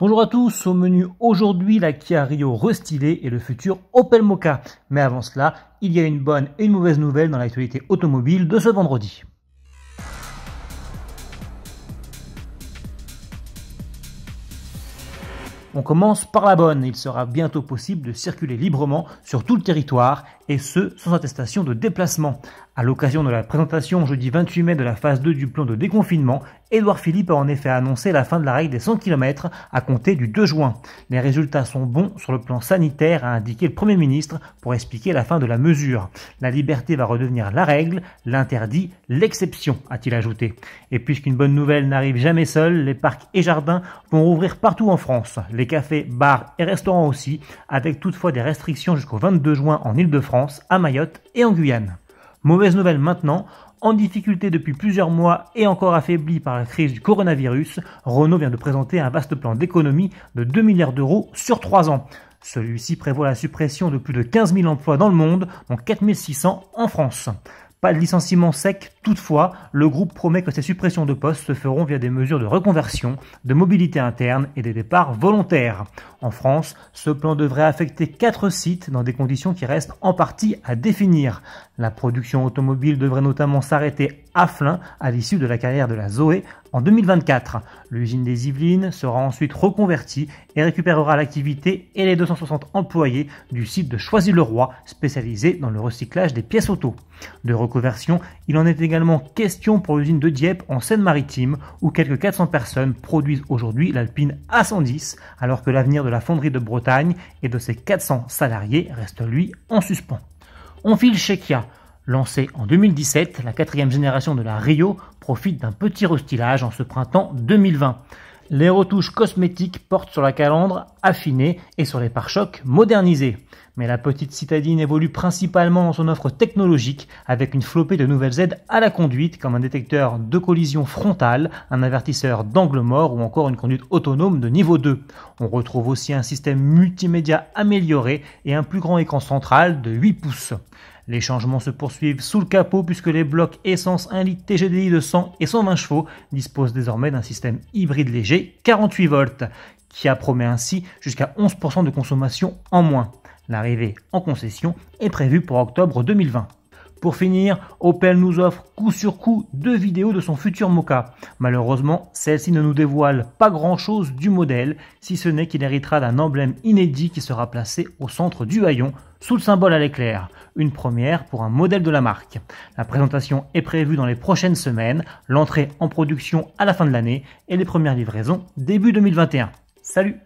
Bonjour à tous, au menu aujourd'hui la Kia Rio restylée et le futur Opel Mokka. Mais avant cela, il y a une bonne et une mauvaise nouvelle dans l'actualité automobile de ce vendredi. On commence par la bonne. Il sera bientôt possible de circuler librement sur tout le territoire et ce, sans attestation de déplacement. À l'occasion de la présentation jeudi 28 mai de la phase 2 du plan de déconfinement, Édouard Philippe a en effet annoncé la fin de la règle des 100 km à compter du 2 juin. Les résultats sont bons sur le plan sanitaire, a indiqué le Premier ministre pour expliquer la fin de la mesure. La liberté va redevenir la règle, l'interdit, l'exception, a-t-il ajouté. Et puisqu'une bonne nouvelle n'arrive jamais seule, les parcs et jardins vont rouvrir partout en France les cafés, bars et restaurants aussi, avec toutefois des restrictions jusqu'au 22 juin en île de france à Mayotte et en Guyane. Mauvaise nouvelle maintenant, en difficulté depuis plusieurs mois et encore affaibli par la crise du coronavirus, Renault vient de présenter un vaste plan d'économie de 2 milliards d'euros sur 3 ans. Celui-ci prévoit la suppression de plus de 15 000 emplois dans le monde, dont 4 600 en France. Pas de licenciement sec, toutefois, le groupe promet que ces suppressions de postes se feront via des mesures de reconversion, de mobilité interne et des départs volontaires. En France, ce plan devrait affecter quatre sites dans des conditions qui restent en partie à définir. La production automobile devrait notamment s'arrêter à flin à l'issue de la carrière de la Zoé, en 2024, l'usine des Yvelines sera ensuite reconvertie et récupérera l'activité et les 260 employés du site de Choisy-le-Roi, spécialisé dans le recyclage des pièces auto. De reconversion, il en est également question pour l'usine de Dieppe en Seine-Maritime, où quelques 400 personnes produisent aujourd'hui l'Alpine A110, alors que l'avenir de la fonderie de Bretagne et de ses 400 salariés reste lui en suspens. On file chez Kia Lancée en 2017, la quatrième génération de la Rio profite d'un petit restylage en ce printemps 2020. Les retouches cosmétiques portent sur la calandre affinée et sur les pare-chocs modernisés. Mais la petite citadine évolue principalement dans son offre technologique avec une flopée de nouvelles aides à la conduite comme un détecteur de collision frontale, un avertisseur d'angle mort ou encore une conduite autonome de niveau 2. On retrouve aussi un système multimédia amélioré et un plus grand écran central de 8 pouces. Les changements se poursuivent sous le capot puisque les blocs essence 1 litre TGDI de 100 et 120 chevaux disposent désormais d'un système hybride léger 48 volts qui a promet ainsi jusqu'à 11% de consommation en moins. L'arrivée en concession est prévue pour octobre 2020. Pour finir, Opel nous offre coup sur coup deux vidéos de son futur Moka. Malheureusement, celle-ci ne nous dévoile pas grand-chose du modèle, si ce n'est qu'il héritera d'un emblème inédit qui sera placé au centre du haillon, sous le symbole à l'éclair, une première pour un modèle de la marque. La présentation est prévue dans les prochaines semaines, l'entrée en production à la fin de l'année et les premières livraisons début 2021. Salut